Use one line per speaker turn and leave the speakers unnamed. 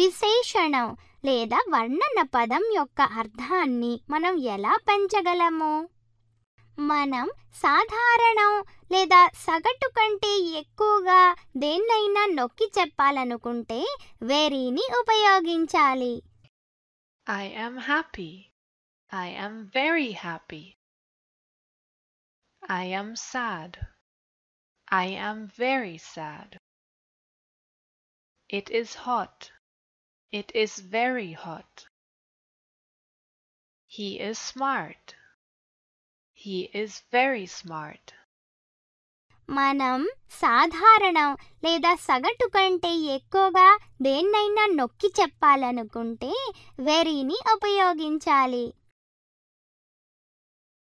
విశేషణం లేదా వర్ణన పదం యొక్క అర్థాన్ని మనం ఎలా పెంచగలము మనం సాధారణం లేదా సగటు కంటే ఎక్కువగా దేన్నైనా నొక్కి చెప్పాలనుకుంటే వెరీని ఉపయోగించాలి I am happy I
am
very happy I am sad I am very sad it is hot It is very hot. He is smart. He is very smart.
మనం సాధారణం లేదా సగటు కంటే ఎక్కువగా దేన్నైనా నొక్కి చెప్పాలనుకుంటే వెరీని ఉపయోగించాలి